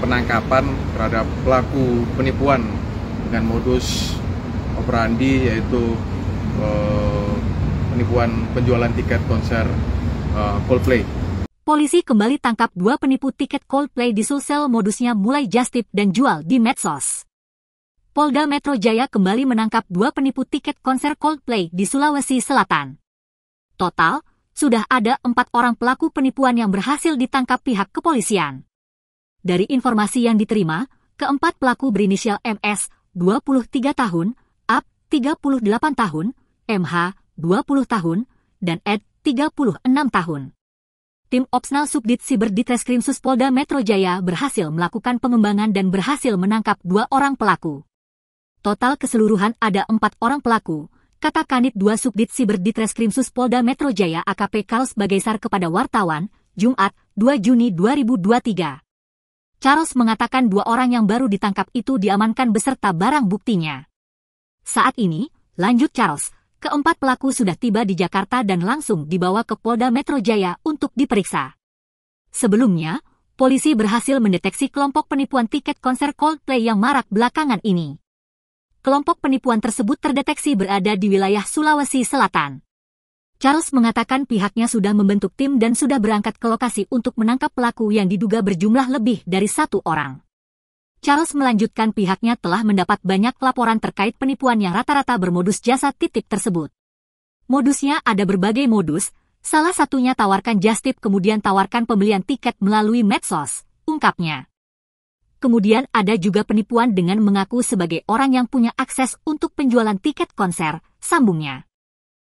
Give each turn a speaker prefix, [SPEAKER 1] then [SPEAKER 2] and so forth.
[SPEAKER 1] penangkapan terhadap pelaku penipuan dengan modus operandi yaitu eh, penipuan penjualan tiket konser eh, Coldplay.
[SPEAKER 2] Polisi kembali tangkap dua penipu tiket Coldplay di Sulsel modusnya mulai justip dan jual di medsos. Polda Metro Jaya kembali menangkap dua penipu tiket konser Coldplay di Sulawesi Selatan. Total, sudah ada empat orang pelaku penipuan yang berhasil ditangkap pihak kepolisian. Dari informasi yang diterima, keempat pelaku berinisial MS, 23 tahun, AB, 38 tahun, MH, 20 tahun, dan Ed, 36 tahun. Tim Opsnal Subdit Siber di Treskrimsus Polda Metro Jaya berhasil melakukan pengembangan dan berhasil menangkap dua orang pelaku. Total keseluruhan ada empat orang pelaku, kata Kanit 2 Subdit Siber di Treskrimsus Polda Metro Jaya AKP Kaos Bagaisar kepada wartawan, Jumat, 2 Juni 2023. Charles mengatakan dua orang yang baru ditangkap itu diamankan beserta barang buktinya. Saat ini, lanjut Charles, keempat pelaku sudah tiba di Jakarta dan langsung dibawa ke Polda Metro Jaya untuk diperiksa. Sebelumnya, polisi berhasil mendeteksi kelompok penipuan tiket konser Coldplay yang marak belakangan ini. Kelompok penipuan tersebut terdeteksi berada di wilayah Sulawesi Selatan. Charles mengatakan pihaknya sudah membentuk tim dan sudah berangkat ke lokasi untuk menangkap pelaku yang diduga berjumlah lebih dari satu orang. Charles melanjutkan pihaknya telah mendapat banyak laporan terkait penipuan yang rata-rata bermodus jasa titip tersebut. Modusnya ada berbagai modus, salah satunya tawarkan just tip kemudian tawarkan pembelian tiket melalui medsos, ungkapnya. Kemudian ada juga penipuan dengan mengaku sebagai orang yang punya akses untuk penjualan tiket konser, sambungnya.